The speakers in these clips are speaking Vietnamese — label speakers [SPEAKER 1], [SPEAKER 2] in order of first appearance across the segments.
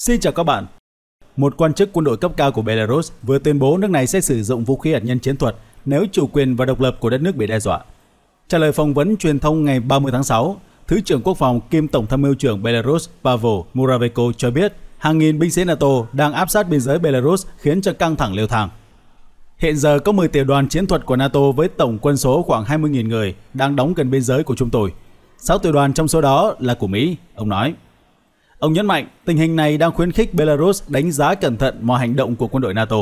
[SPEAKER 1] Xin chào các bạn. Một quan chức quân đội cấp cao của Belarus vừa tuyên bố nước này sẽ sử dụng vũ khí hạt nhân chiến thuật nếu chủ quyền và độc lập của đất nước bị đe dọa. Trả lời phỏng vấn truyền thông ngày 30 tháng 6, Thứ trưởng Quốc phòng kiêm Tổng tham mưu trưởng Belarus Pavel Muravenko cho biết hàng nghìn binh sĩ NATO đang áp sát biên giới Belarus khiến cho căng thẳng leo thang. Hiện giờ có 10 tiểu đoàn chiến thuật của NATO với tổng quân số khoảng 20.000 người đang đóng gần biên giới của chúng tôi. 6 tiểu đoàn trong số đó là của Mỹ, ông nói. Ông nhấn mạnh tình hình này đang khuyến khích Belarus đánh giá cẩn thận mọi hành động của quân đội NATO.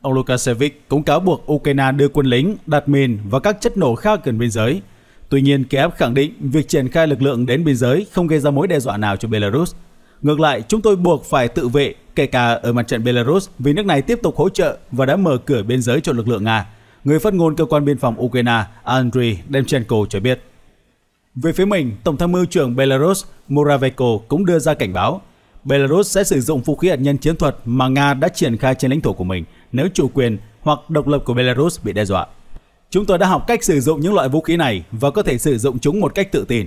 [SPEAKER 1] Ông Lukashenko cũng cáo buộc Ukraine đưa quân lính, đặt mìn và các chất nổ khác gần biên giới. Tuy nhiên, Kiev khẳng định việc triển khai lực lượng đến biên giới không gây ra mối đe dọa nào cho Belarus. Ngược lại, chúng tôi buộc phải tự vệ, kể cả ở mặt trận Belarus, vì nước này tiếp tục hỗ trợ và đã mở cửa biên giới cho lực lượng Nga. Người phát ngôn cơ quan biên phòng Ukraine Andriy Demchenko cho biết. Về phía mình, Tổng tham mưu trưởng Belarus Moraveco cũng đưa ra cảnh báo Belarus sẽ sử dụng vũ khí hạt nhân chiến thuật mà Nga đã triển khai trên lãnh thổ của mình nếu chủ quyền hoặc độc lập của Belarus bị đe dọa. Chúng tôi đã học cách sử dụng những loại vũ khí này và có thể sử dụng chúng một cách tự tin.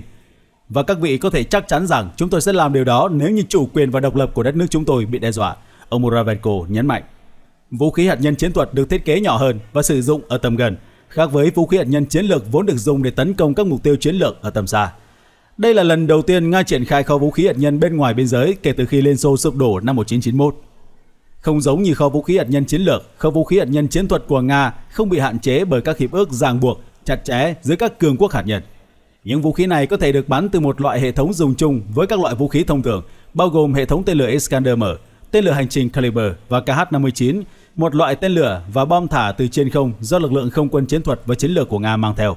[SPEAKER 1] Và các vị có thể chắc chắn rằng chúng tôi sẽ làm điều đó nếu như chủ quyền và độc lập của đất nước chúng tôi bị đe dọa, ông Moravenko nhấn mạnh. Vũ khí hạt nhân chiến thuật được thiết kế nhỏ hơn và sử dụng ở tầm gần, khác với vũ khí hạt nhân chiến lược vốn được dùng để tấn công các mục tiêu chiến lược ở tầm xa. Đây là lần đầu tiên Nga triển khai kho vũ khí hạt nhân bên ngoài biên giới kể từ khi Liên Xô sụp đổ năm 1991. Không giống như kho vũ khí hạt nhân chiến lược, kho vũ khí hạt nhân chiến thuật của Nga không bị hạn chế bởi các hiệp ước ràng buộc chặt chẽ giữa các cường quốc hạt nhân. Những vũ khí này có thể được bắn từ một loại hệ thống dùng chung với các loại vũ khí thông thường, bao gồm hệ thống tên lửa Iskander-M, tên lửa hành trình Caliber và KH-59, một loại tên lửa và bom thả từ trên không do lực lượng không quân chiến thuật và chiến lược của Nga mang theo.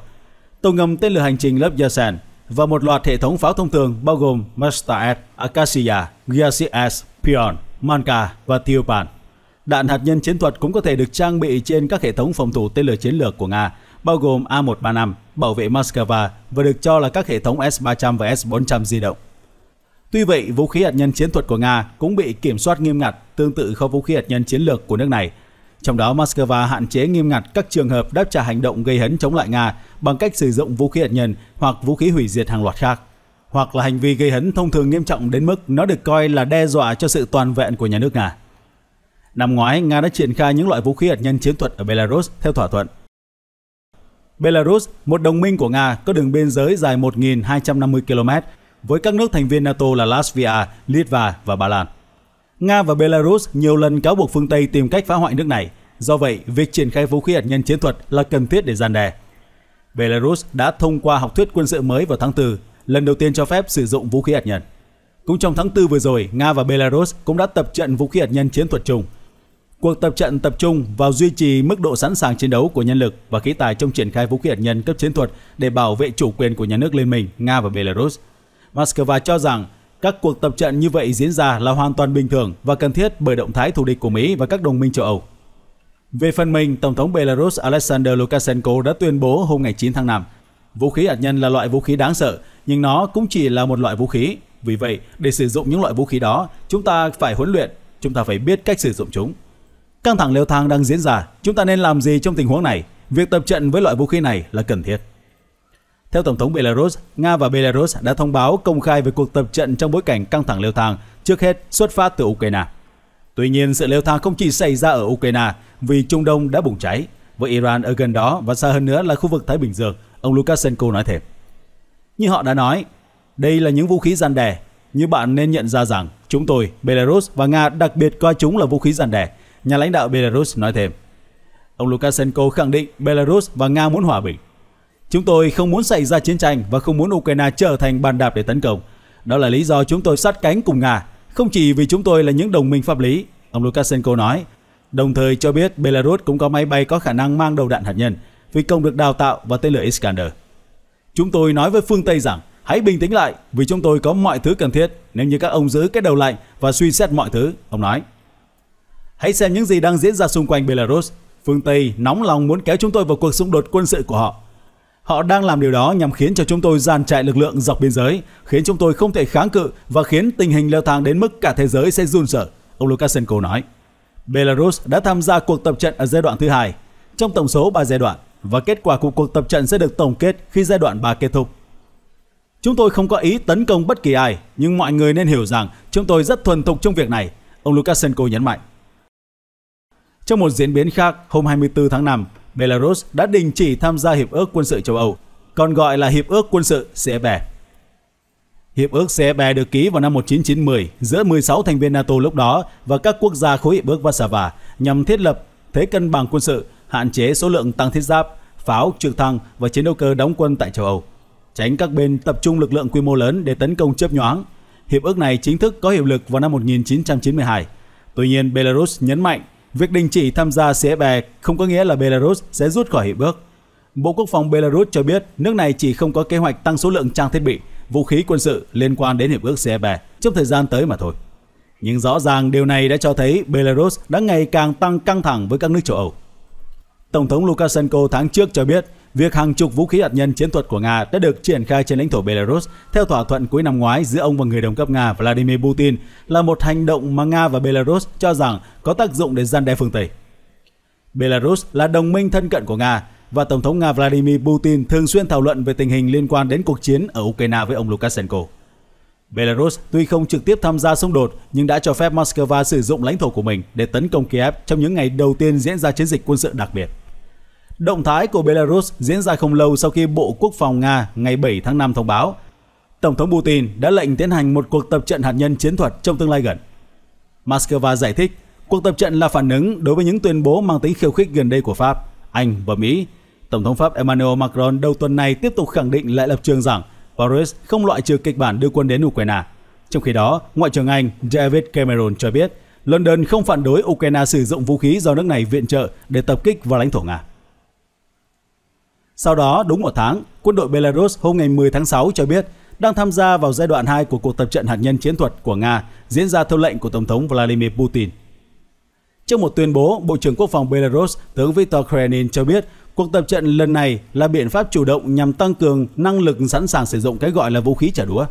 [SPEAKER 1] Tàu ngầm tên lửa hành trình lớp Yasan và một loạt hệ thống pháo thông thường bao gồm Mustard, Acacia, Giasias, Pion, Manka và Tiopan. Đạn hạt nhân chiến thuật cũng có thể được trang bị trên các hệ thống phòng thủ tên lửa chiến lược của Nga, bao gồm A-135, bảo vệ Moscow và được cho là các hệ thống S-300 và S-400 di động. Tuy vậy, vũ khí hạt nhân chiến thuật của Nga cũng bị kiểm soát nghiêm ngặt, tương tự kho vũ khí hạt nhân chiến lược của nước này – trong đó, Moscow hạn chế nghiêm ngặt các trường hợp đáp trả hành động gây hấn chống lại Nga bằng cách sử dụng vũ khí hạt nhân hoặc vũ khí hủy diệt hàng loạt khác, hoặc là hành vi gây hấn thông thường nghiêm trọng đến mức nó được coi là đe dọa cho sự toàn vẹn của nhà nước Nga. Năm ngoái, Nga đã triển khai những loại vũ khí hạt nhân chiến thuật ở Belarus theo thỏa thuận. Belarus, một đồng minh của Nga, có đường biên giới dài 1.250 km với các nước thành viên NATO là Latvia, Litva và Ba Lan. Nga và Belarus nhiều lần cáo buộc phương Tây tìm cách phá hoại nước này. Do vậy, việc triển khai vũ khí hạt nhân chiến thuật là cần thiết để gian đe. Belarus đã thông qua học thuyết quân sự mới vào tháng 4, lần đầu tiên cho phép sử dụng vũ khí hạt nhân. Cũng trong tháng 4 vừa rồi, Nga và Belarus cũng đã tập trận vũ khí hạt nhân chiến thuật chung. Cuộc tập trận tập trung vào duy trì mức độ sẵn sàng chiến đấu của nhân lực và khí tài trong triển khai vũ khí hạt nhân cấp chiến thuật để bảo vệ chủ quyền của nhà nước liên minh Nga và Belarus. Moscow cho rằng các cuộc tập trận như vậy diễn ra là hoàn toàn bình thường và cần thiết bởi động thái thù địch của Mỹ và các đồng minh châu Âu. Về phần mình, Tổng thống Belarus Alexander Lukashenko đã tuyên bố hôm ngày 9 tháng 5, vũ khí hạt nhân là loại vũ khí đáng sợ, nhưng nó cũng chỉ là một loại vũ khí. Vì vậy, để sử dụng những loại vũ khí đó, chúng ta phải huấn luyện, chúng ta phải biết cách sử dụng chúng. Căng thẳng leo thang đang diễn ra, chúng ta nên làm gì trong tình huống này? Việc tập trận với loại vũ khí này là cần thiết. Theo Tổng thống Belarus, Nga và Belarus đã thông báo công khai về cuộc tập trận trong bối cảnh căng thẳng leo thang, trước hết xuất phát từ Ukraine. Tuy nhiên, sự leo thang không chỉ xảy ra ở Ukraine vì Trung Đông đã bùng cháy, với Iran ở gần đó và xa hơn nữa là khu vực Thái Bình Dương, ông Lukashenko nói thêm. Như họ đã nói, đây là những vũ khí gian đe, như bạn nên nhận ra rằng chúng tôi, Belarus và Nga đặc biệt coi chúng là vũ khí gian đe, nhà lãnh đạo Belarus nói thêm. Ông Lukashenko khẳng định Belarus và Nga muốn hòa bình, Chúng tôi không muốn xảy ra chiến tranh và không muốn Ukraine trở thành bàn đạp để tấn công. Đó là lý do chúng tôi sát cánh cùng Nga, không chỉ vì chúng tôi là những đồng minh pháp lý, ông Lukashenko nói, đồng thời cho biết Belarus cũng có máy bay có khả năng mang đầu đạn hạt nhân, phi công được đào tạo và tên lửa Iskander. Chúng tôi nói với phương Tây rằng hãy bình tĩnh lại vì chúng tôi có mọi thứ cần thiết nếu như các ông giữ cái đầu lạnh và suy xét mọi thứ, ông nói. Hãy xem những gì đang diễn ra xung quanh Belarus. Phương Tây nóng lòng muốn kéo chúng tôi vào cuộc xung đột quân sự của họ. Họ đang làm điều đó nhằm khiến cho chúng tôi gian chạy lực lượng dọc biên giới, khiến chúng tôi không thể kháng cự và khiến tình hình leo thang đến mức cả thế giới sẽ run sợ, ông Lukashenko nói. Belarus đã tham gia cuộc tập trận ở giai đoạn thứ hai, trong tổng số 3 giai đoạn, và kết quả của cuộc tập trận sẽ được tổng kết khi giai đoạn 3 kết thúc. Chúng tôi không có ý tấn công bất kỳ ai, nhưng mọi người nên hiểu rằng chúng tôi rất thuần thục trong việc này, ông Lukashenko nhấn mạnh. Trong một diễn biến khác, hôm 24 tháng 5, Belarus đã đình chỉ tham gia Hiệp ước quân sự châu Âu, còn gọi là Hiệp ước quân sự CFE. Hiệp ước CFE được ký vào năm 1990 giữa 16 thành viên NATO lúc đó và các quốc gia khối Hiệp ước Warsaw nhằm thiết lập thế cân bằng quân sự, hạn chế số lượng tăng thiết giáp, pháo, trực thăng và chiến đấu cơ đóng quân tại châu Âu, tránh các bên tập trung lực lượng quy mô lớn để tấn công chớp nhoáng. Hiệp ước này chính thức có hiệu lực vào năm 1992. Tuy nhiên, Belarus nhấn mạnh Việc đình chỉ tham gia CFE không có nghĩa là Belarus sẽ rút khỏi hiệp ước. Bộ Quốc phòng Belarus cho biết nước này chỉ không có kế hoạch tăng số lượng trang thiết bị, vũ khí quân sự liên quan đến hiệp ước CFE trong thời gian tới mà thôi. Nhưng rõ ràng điều này đã cho thấy Belarus đã ngày càng tăng căng thẳng với các nước châu Âu. Tổng thống Lukashenko tháng trước cho biết việc hàng chục vũ khí hạt nhân chiến thuật của Nga đã được triển khai trên lãnh thổ Belarus theo thỏa thuận cuối năm ngoái giữa ông và người đồng cấp Nga Vladimir Putin là một hành động mà Nga và Belarus cho rằng có tác dụng để gian đe phương Tây. Belarus là đồng minh thân cận của Nga và Tổng thống Nga Vladimir Putin thường xuyên thảo luận về tình hình liên quan đến cuộc chiến ở Ukraine với ông Lukashenko. Belarus tuy không trực tiếp tham gia xung đột nhưng đã cho phép Moscow sử dụng lãnh thổ của mình để tấn công Kiev trong những ngày đầu tiên diễn ra chiến dịch quân sự đặc biệt. Động thái của Belarus diễn ra không lâu sau khi Bộ Quốc phòng Nga ngày 7 tháng 5 thông báo Tổng thống Putin đã lệnh tiến hành một cuộc tập trận hạt nhân chiến thuật trong tương lai gần. Moscow giải thích cuộc tập trận là phản ứng đối với những tuyên bố mang tính khiêu khích gần đây của Pháp, Anh và Mỹ. Tổng thống Pháp Emmanuel Macron đầu tuần này tiếp tục khẳng định lại lập trường rằng Paris không loại trừ kịch bản đưa quân đến Ukraine. Trong khi đó, Ngoại trưởng Anh David Cameron cho biết London không phản đối Ukraine sử dụng vũ khí do nước này viện trợ để tập kích vào lãnh thổ Nga. Sau đó, đúng một tháng, quân đội Belarus hôm ngày 10 tháng 6 cho biết đang tham gia vào giai đoạn 2 của cuộc tập trận hạt nhân chiến thuật của Nga diễn ra theo lệnh của Tổng thống Vladimir Putin. Trong một tuyên bố, Bộ trưởng Quốc phòng Belarus tướng Viktor Krenin cho biết cuộc tập trận lần này là biện pháp chủ động nhằm tăng cường năng lực sẵn sàng sử dụng cái gọi là vũ khí trả đũa.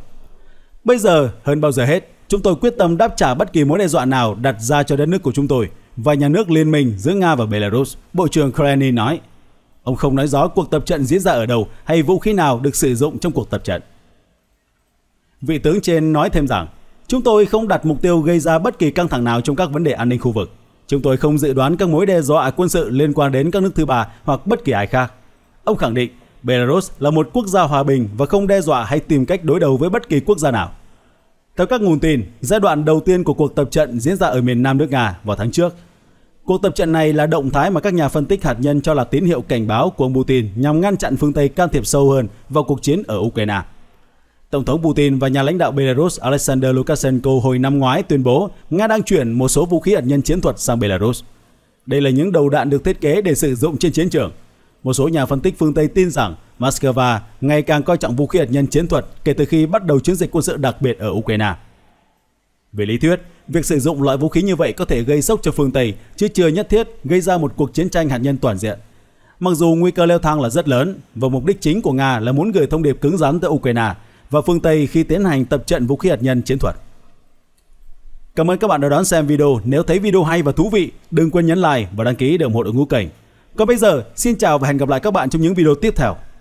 [SPEAKER 1] Bây giờ, hơn bao giờ hết, chúng tôi quyết tâm đáp trả bất kỳ mối đe dọa nào đặt ra cho đất nước của chúng tôi và nhà nước liên minh giữa Nga và Belarus, Bộ trưởng Krenin nói – Ông không nói rõ cuộc tập trận diễn ra ở đâu hay vũ khí nào được sử dụng trong cuộc tập trận. Vị tướng trên nói thêm rằng, chúng tôi không đặt mục tiêu gây ra bất kỳ căng thẳng nào trong các vấn đề an ninh khu vực. Chúng tôi không dự đoán các mối đe dọa quân sự liên quan đến các nước thứ ba hoặc bất kỳ ai khác. Ông khẳng định, Belarus là một quốc gia hòa bình và không đe dọa hay tìm cách đối đầu với bất kỳ quốc gia nào. Theo các nguồn tin, giai đoạn đầu tiên của cuộc tập trận diễn ra ở miền Nam nước Nga vào tháng trước – Cuộc tập trận này là động thái mà các nhà phân tích hạt nhân cho là tín hiệu cảnh báo của ông Putin nhằm ngăn chặn phương Tây can thiệp sâu hơn vào cuộc chiến ở Ukraine. Tổng thống Putin và nhà lãnh đạo Belarus Alexander Lukashenko hồi năm ngoái tuyên bố Nga đang chuyển một số vũ khí hạt nhân chiến thuật sang Belarus. Đây là những đầu đạn được thiết kế để sử dụng trên chiến trường. Một số nhà phân tích phương Tây tin rằng Moscow ngày càng coi trọng vũ khí hạt nhân chiến thuật kể từ khi bắt đầu chiến dịch quân sự đặc biệt ở Ukraine. Về lý thuyết, việc sử dụng loại vũ khí như vậy có thể gây sốc cho phương Tây, chứ chưa nhất thiết gây ra một cuộc chiến tranh hạt nhân toàn diện. Mặc dù nguy cơ leo thang là rất lớn và mục đích chính của Nga là muốn gửi thông điệp cứng rắn tới Ukraine và phương Tây khi tiến hành tập trận vũ khí hạt nhân chiến thuật. Cảm ơn các bạn đã đón xem video. Nếu thấy video hay và thú vị, đừng quên nhấn like và đăng ký để ủng hộ đội ngũ kênh. Còn bây giờ, xin chào và hẹn gặp lại các bạn trong những video tiếp theo.